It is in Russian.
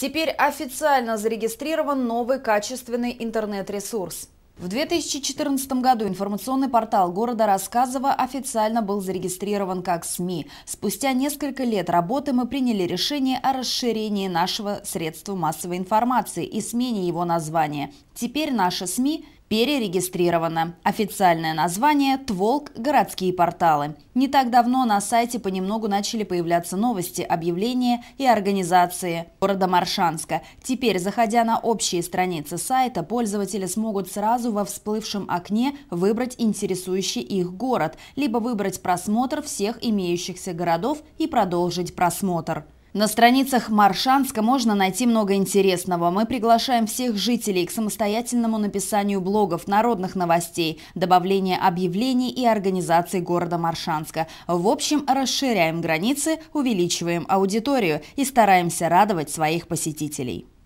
Теперь официально зарегистрирован новый качественный интернет-ресурс. В 2014 году информационный портал города Рассказово официально был зарегистрирован как СМИ. Спустя несколько лет работы мы приняли решение о расширении нашего средства массовой информации и смене его названия. Теперь наши СМИ перерегистрировано. Официальное название – Тволк «Городские порталы». Не так давно на сайте понемногу начали появляться новости, объявления и организации города Маршанска. Теперь, заходя на общие страницы сайта, пользователи смогут сразу во всплывшем окне выбрать интересующий их город, либо выбрать просмотр всех имеющихся городов и продолжить просмотр. На страницах Маршанска можно найти много интересного. Мы приглашаем всех жителей к самостоятельному написанию блогов, народных новостей, добавлению объявлений и организации города Маршанска. В общем, расширяем границы, увеличиваем аудиторию и стараемся радовать своих посетителей.